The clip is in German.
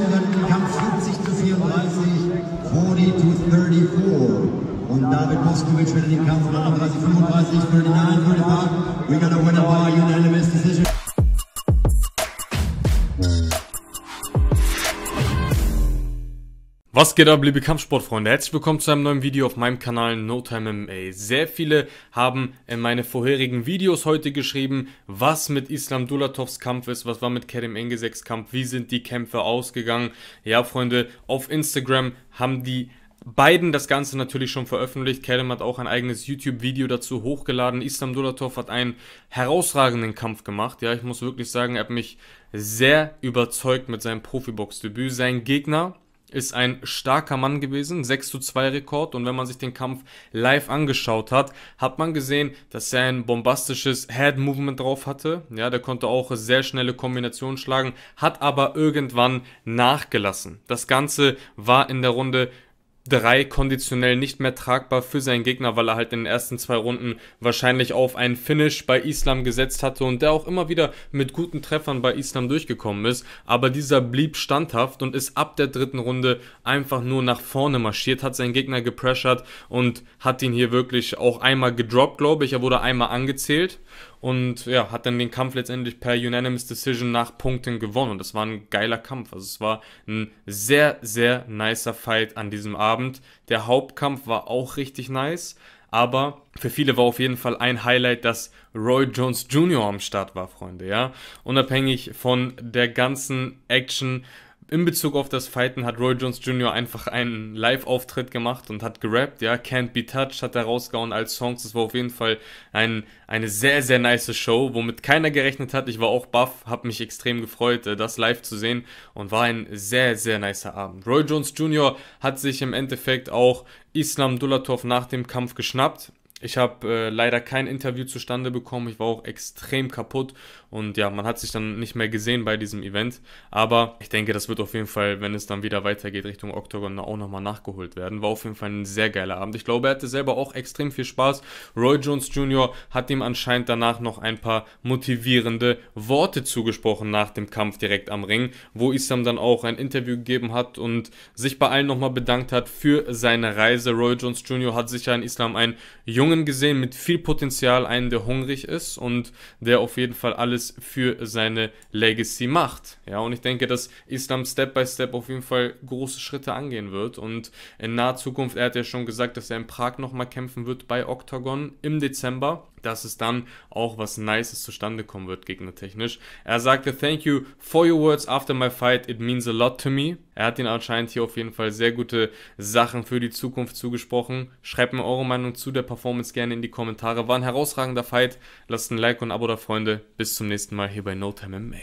Ausführenden Kampf 40 zu 34, 40 zu 34. Und David Moskowitsch wird den Kampf 39, 35, 39, 35. We got a winner by unanimous decision. Was geht ab, liebe Kampfsportfreunde? Herzlich willkommen zu einem neuen Video auf meinem Kanal No Time MMA. Sehr viele haben in meine vorherigen Videos heute geschrieben, was mit Islam Dulatovs Kampf ist, was war mit Kerem Engeseks Kampf, wie sind die Kämpfe ausgegangen. Ja, Freunde, auf Instagram haben die beiden das Ganze natürlich schon veröffentlicht. Kerem hat auch ein eigenes YouTube-Video dazu hochgeladen. Islam Dulatov hat einen herausragenden Kampf gemacht. Ja, ich muss wirklich sagen, er hat mich sehr überzeugt mit seinem Profibox-Debüt. Sein Gegner ist ein starker Mann gewesen, 6 zu 2 Rekord. Und wenn man sich den Kampf live angeschaut hat, hat man gesehen, dass er ein bombastisches Head Movement drauf hatte. Ja, der konnte auch sehr schnelle Kombinationen schlagen, hat aber irgendwann nachgelassen. Das Ganze war in der Runde 3 konditionell nicht mehr tragbar für seinen Gegner, weil er halt in den ersten zwei Runden wahrscheinlich auf einen Finish bei Islam gesetzt hatte und der auch immer wieder mit guten Treffern bei Islam durchgekommen ist. Aber dieser blieb standhaft und ist ab der dritten Runde einfach nur nach vorne marschiert, hat seinen Gegner gepressured und hat ihn hier wirklich auch einmal gedroppt, glaube ich. Er wurde einmal angezählt und ja, hat dann den Kampf letztendlich per Unanimous Decision nach Punkten gewonnen. Und das war ein geiler Kampf. Also es war ein sehr, sehr nicer Fight an diesem Abend. Der Hauptkampf war auch richtig nice. Aber für viele war auf jeden Fall ein Highlight, dass Roy Jones Jr. am Start war, Freunde, ja. Unabhängig von der ganzen Action in Bezug auf das Fighten hat Roy Jones Jr. einfach einen Live-Auftritt gemacht und hat gerappt, ja, Can't Be Touched hat er rausgehauen als Songs, das war auf jeden Fall ein, eine sehr, sehr nice Show, womit keiner gerechnet hat, ich war auch baff, hab mich extrem gefreut, äh, das live zu sehen und war ein sehr, sehr nicer Abend. Roy Jones Jr. hat sich im Endeffekt auch Islam Dulatov nach dem Kampf geschnappt, ich habe äh, leider kein Interview zustande bekommen. Ich war auch extrem kaputt und ja, man hat sich dann nicht mehr gesehen bei diesem Event. Aber ich denke, das wird auf jeden Fall, wenn es dann wieder weitergeht Richtung Octagon, auch nochmal nachgeholt werden. War auf jeden Fall ein sehr geiler Abend. Ich glaube, er hatte selber auch extrem viel Spaß. Roy Jones Jr. hat ihm anscheinend danach noch ein paar motivierende Worte zugesprochen nach dem Kampf direkt am Ring, wo Islam dann auch ein Interview gegeben hat und sich bei allen nochmal bedankt hat für seine Reise. Roy Jones Jr. hat sicher in Islam ein junges Jungen gesehen mit viel Potenzial, einen, der hungrig ist und der auf jeden Fall alles für seine Legacy macht. Ja, und ich denke, dass Islam Step by Step auf jeden Fall große Schritte angehen wird und in naher Zukunft, er hat ja schon gesagt, dass er in Prag nochmal kämpfen wird bei Octagon im Dezember dass es dann auch was Nices zustande kommen wird, gegnertechnisch. Er sagte, thank you for your words after my fight, it means a lot to me. Er hat ihn anscheinend hier auf jeden Fall sehr gute Sachen für die Zukunft zugesprochen. Schreibt mir eure Meinung zu der Performance gerne in die Kommentare. War ein herausragender Fight. Lasst ein Like und ein Abo da, Freunde. Bis zum nächsten Mal hier bei No Time MMA.